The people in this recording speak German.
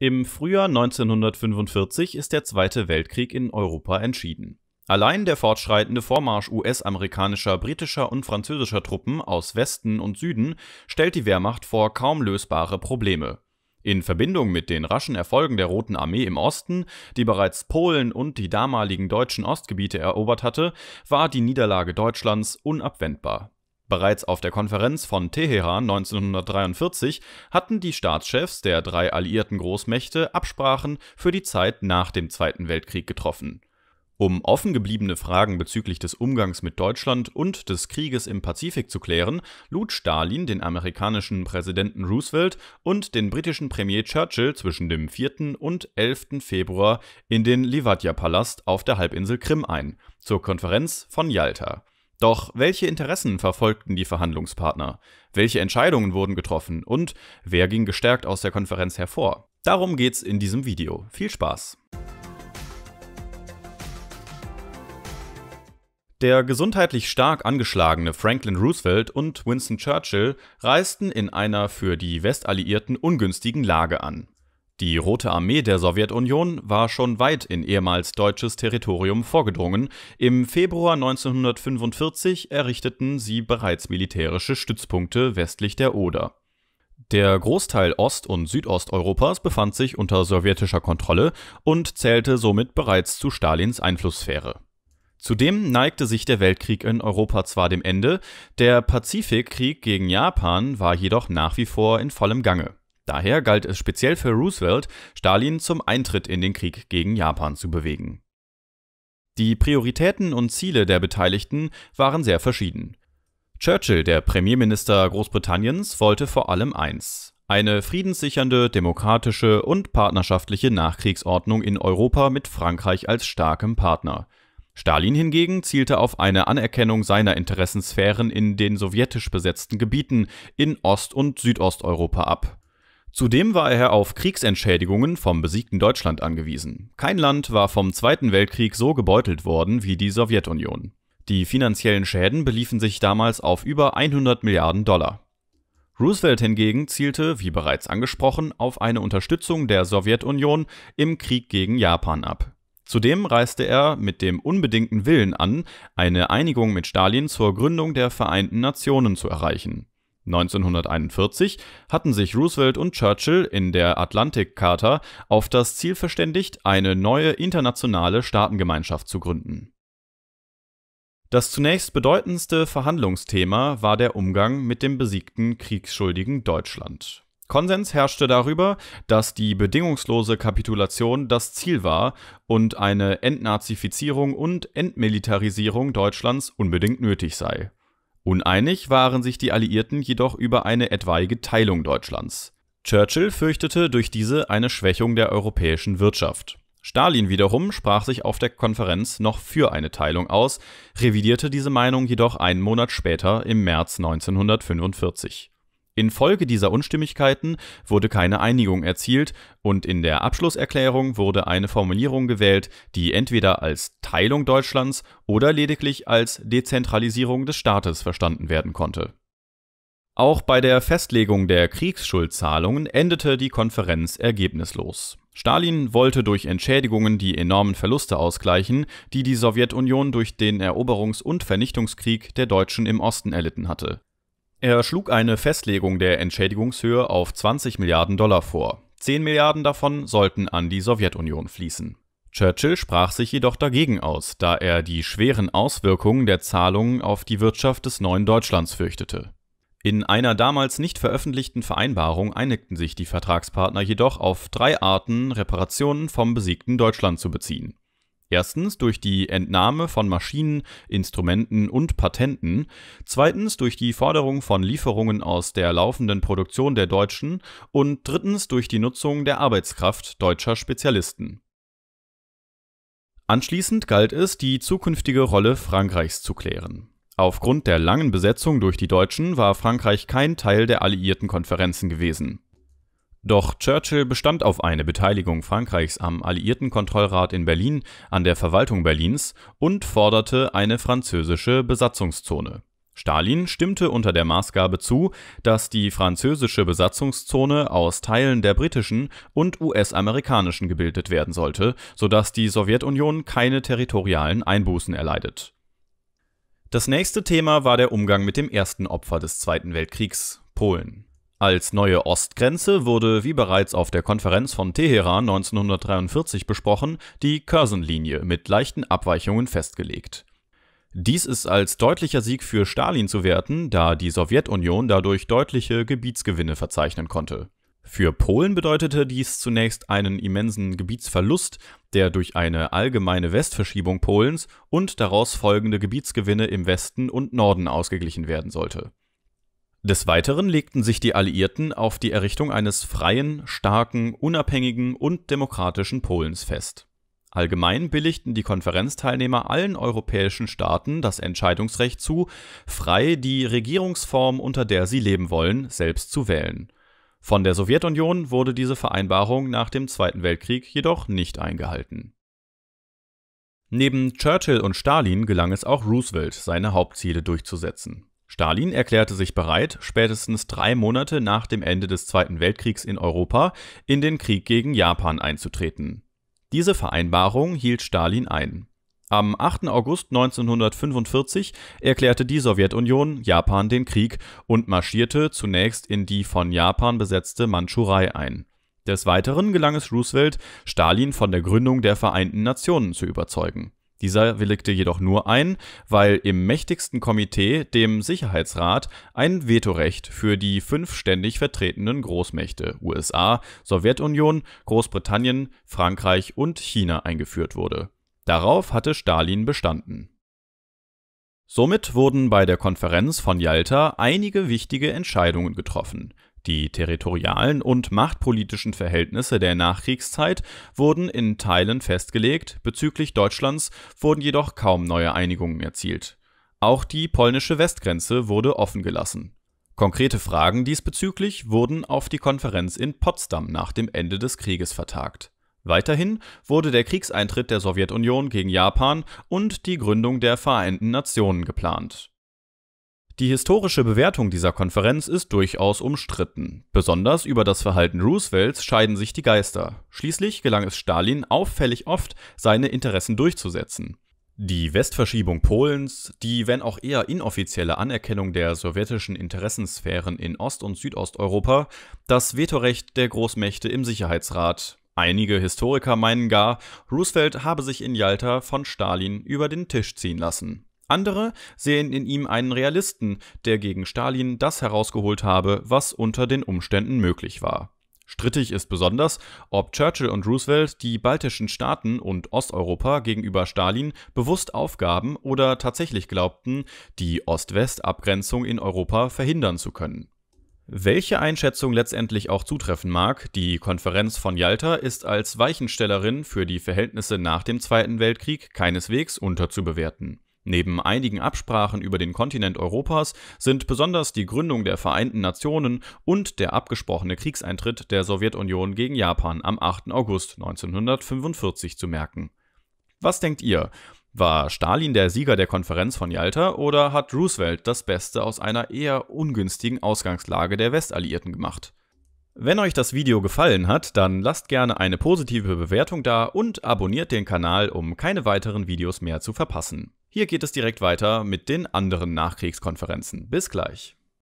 Im Frühjahr 1945 ist der Zweite Weltkrieg in Europa entschieden. Allein der fortschreitende Vormarsch US-amerikanischer, britischer und französischer Truppen aus Westen und Süden stellt die Wehrmacht vor kaum lösbare Probleme. In Verbindung mit den raschen Erfolgen der Roten Armee im Osten, die bereits Polen und die damaligen deutschen Ostgebiete erobert hatte, war die Niederlage Deutschlands unabwendbar. Bereits auf der Konferenz von Teheran 1943 hatten die Staatschefs der drei alliierten Großmächte Absprachen für die Zeit nach dem Zweiten Weltkrieg getroffen. Um offengebliebene Fragen bezüglich des Umgangs mit Deutschland und des Krieges im Pazifik zu klären, lud Stalin den amerikanischen Präsidenten Roosevelt und den britischen Premier Churchill zwischen dem 4. und 11. Februar in den Livatja-Palast auf der Halbinsel Krim ein, zur Konferenz von Yalta. Doch welche Interessen verfolgten die Verhandlungspartner? Welche Entscheidungen wurden getroffen? Und wer ging gestärkt aus der Konferenz hervor? Darum geht's in diesem Video. Viel Spaß! Der gesundheitlich stark angeschlagene Franklin Roosevelt und Winston Churchill reisten in einer für die Westalliierten ungünstigen Lage an. Die Rote Armee der Sowjetunion war schon weit in ehemals deutsches Territorium vorgedrungen. Im Februar 1945 errichteten sie bereits militärische Stützpunkte westlich der Oder. Der Großteil Ost- und Südosteuropas befand sich unter sowjetischer Kontrolle und zählte somit bereits zu Stalins Einflusssphäre. Zudem neigte sich der Weltkrieg in Europa zwar dem Ende, der Pazifikkrieg gegen Japan war jedoch nach wie vor in vollem Gange. Daher galt es speziell für Roosevelt, Stalin zum Eintritt in den Krieg gegen Japan zu bewegen. Die Prioritäten und Ziele der Beteiligten waren sehr verschieden. Churchill, der Premierminister Großbritanniens, wollte vor allem eins, eine friedenssichernde, demokratische und partnerschaftliche Nachkriegsordnung in Europa mit Frankreich als starkem Partner. Stalin hingegen zielte auf eine Anerkennung seiner Interessensphären in den sowjetisch besetzten Gebieten in Ost- und Südosteuropa ab. Zudem war er auf Kriegsentschädigungen vom besiegten Deutschland angewiesen. Kein Land war vom Zweiten Weltkrieg so gebeutelt worden wie die Sowjetunion. Die finanziellen Schäden beliefen sich damals auf über 100 Milliarden Dollar. Roosevelt hingegen zielte, wie bereits angesprochen, auf eine Unterstützung der Sowjetunion im Krieg gegen Japan ab. Zudem reiste er mit dem unbedingten Willen an, eine Einigung mit Stalin zur Gründung der Vereinten Nationen zu erreichen. 1941 hatten sich Roosevelt und Churchill in der Atlantik-Charta auf das Ziel verständigt, eine neue internationale Staatengemeinschaft zu gründen. Das zunächst bedeutendste Verhandlungsthema war der Umgang mit dem besiegten kriegsschuldigen Deutschland. Konsens herrschte darüber, dass die bedingungslose Kapitulation das Ziel war und eine Entnazifizierung und Entmilitarisierung Deutschlands unbedingt nötig sei. Uneinig waren sich die Alliierten jedoch über eine etwaige Teilung Deutschlands. Churchill fürchtete durch diese eine Schwächung der europäischen Wirtschaft. Stalin wiederum sprach sich auf der Konferenz noch für eine Teilung aus, revidierte diese Meinung jedoch einen Monat später im März 1945 Infolge dieser Unstimmigkeiten wurde keine Einigung erzielt und in der Abschlusserklärung wurde eine Formulierung gewählt, die entweder als Teilung Deutschlands oder lediglich als Dezentralisierung des Staates verstanden werden konnte. Auch bei der Festlegung der Kriegsschuldzahlungen endete die Konferenz ergebnislos. Stalin wollte durch Entschädigungen die enormen Verluste ausgleichen, die die Sowjetunion durch den Eroberungs- und Vernichtungskrieg der Deutschen im Osten erlitten hatte. Er schlug eine Festlegung der Entschädigungshöhe auf 20 Milliarden Dollar vor. 10 Milliarden davon sollten an die Sowjetunion fließen. Churchill sprach sich jedoch dagegen aus, da er die schweren Auswirkungen der Zahlungen auf die Wirtschaft des neuen Deutschlands fürchtete. In einer damals nicht veröffentlichten Vereinbarung einigten sich die Vertragspartner jedoch auf drei Arten, Reparationen vom besiegten Deutschland zu beziehen. Erstens durch die Entnahme von Maschinen, Instrumenten und Patenten, zweitens durch die Forderung von Lieferungen aus der laufenden Produktion der Deutschen und drittens durch die Nutzung der Arbeitskraft deutscher Spezialisten. Anschließend galt es, die zukünftige Rolle Frankreichs zu klären. Aufgrund der langen Besetzung durch die Deutschen war Frankreich kein Teil der alliierten Konferenzen gewesen. Doch Churchill bestand auf eine Beteiligung Frankreichs am Alliiertenkontrollrat in Berlin an der Verwaltung Berlins und forderte eine französische Besatzungszone. Stalin stimmte unter der Maßgabe zu, dass die französische Besatzungszone aus Teilen der britischen und US-amerikanischen gebildet werden sollte, sodass die Sowjetunion keine territorialen Einbußen erleidet. Das nächste Thema war der Umgang mit dem ersten Opfer des Zweiten Weltkriegs, Polen. Als neue Ostgrenze wurde, wie bereits auf der Konferenz von Teheran 1943 besprochen, die curzon mit leichten Abweichungen festgelegt. Dies ist als deutlicher Sieg für Stalin zu werten, da die Sowjetunion dadurch deutliche Gebietsgewinne verzeichnen konnte. Für Polen bedeutete dies zunächst einen immensen Gebietsverlust, der durch eine allgemeine Westverschiebung Polens und daraus folgende Gebietsgewinne im Westen und Norden ausgeglichen werden sollte. Des Weiteren legten sich die Alliierten auf die Errichtung eines freien, starken, unabhängigen und demokratischen Polens fest. Allgemein billigten die Konferenzteilnehmer allen europäischen Staaten das Entscheidungsrecht zu, frei die Regierungsform, unter der sie leben wollen, selbst zu wählen. Von der Sowjetunion wurde diese Vereinbarung nach dem Zweiten Weltkrieg jedoch nicht eingehalten. Neben Churchill und Stalin gelang es auch Roosevelt, seine Hauptziele durchzusetzen. Stalin erklärte sich bereit, spätestens drei Monate nach dem Ende des Zweiten Weltkriegs in Europa in den Krieg gegen Japan einzutreten. Diese Vereinbarung hielt Stalin ein. Am 8. August 1945 erklärte die Sowjetunion Japan den Krieg und marschierte zunächst in die von Japan besetzte Mandschurei ein. Des Weiteren gelang es Roosevelt, Stalin von der Gründung der Vereinten Nationen zu überzeugen. Dieser willigte jedoch nur ein, weil im mächtigsten Komitee, dem Sicherheitsrat, ein Vetorecht für die fünf ständig vertretenen Großmächte USA, Sowjetunion, Großbritannien, Frankreich und China eingeführt wurde. Darauf hatte Stalin bestanden. Somit wurden bei der Konferenz von Yalta einige wichtige Entscheidungen getroffen. Die territorialen und machtpolitischen Verhältnisse der Nachkriegszeit wurden in Teilen festgelegt, bezüglich Deutschlands wurden jedoch kaum neue Einigungen erzielt. Auch die polnische Westgrenze wurde offen gelassen. Konkrete Fragen diesbezüglich wurden auf die Konferenz in Potsdam nach dem Ende des Krieges vertagt. Weiterhin wurde der Kriegseintritt der Sowjetunion gegen Japan und die Gründung der Vereinten Nationen geplant die historische Bewertung dieser Konferenz ist durchaus umstritten. Besonders über das Verhalten Roosevelts scheiden sich die Geister. Schließlich gelang es Stalin auffällig oft, seine Interessen durchzusetzen. Die Westverschiebung Polens, die wenn auch eher inoffizielle Anerkennung der sowjetischen Interessensphären in Ost- und Südosteuropa, das Vetorecht der Großmächte im Sicherheitsrat. Einige Historiker meinen gar, Roosevelt habe sich in Jalta von Stalin über den Tisch ziehen lassen. Andere sehen in ihm einen Realisten, der gegen Stalin das herausgeholt habe, was unter den Umständen möglich war. Strittig ist besonders, ob Churchill und Roosevelt die baltischen Staaten und Osteuropa gegenüber Stalin bewusst aufgaben oder tatsächlich glaubten, die Ost-West-Abgrenzung in Europa verhindern zu können. Welche Einschätzung letztendlich auch zutreffen mag, die Konferenz von Yalta ist als Weichenstellerin für die Verhältnisse nach dem Zweiten Weltkrieg keineswegs unterzubewerten. Neben einigen Absprachen über den Kontinent Europas sind besonders die Gründung der Vereinten Nationen und der abgesprochene Kriegseintritt der Sowjetunion gegen Japan am 8. August 1945 zu merken. Was denkt ihr? War Stalin der Sieger der Konferenz von Yalta oder hat Roosevelt das Beste aus einer eher ungünstigen Ausgangslage der Westalliierten gemacht? Wenn euch das Video gefallen hat, dann lasst gerne eine positive Bewertung da und abonniert den Kanal, um keine weiteren Videos mehr zu verpassen. Hier geht es direkt weiter mit den anderen Nachkriegskonferenzen. Bis gleich.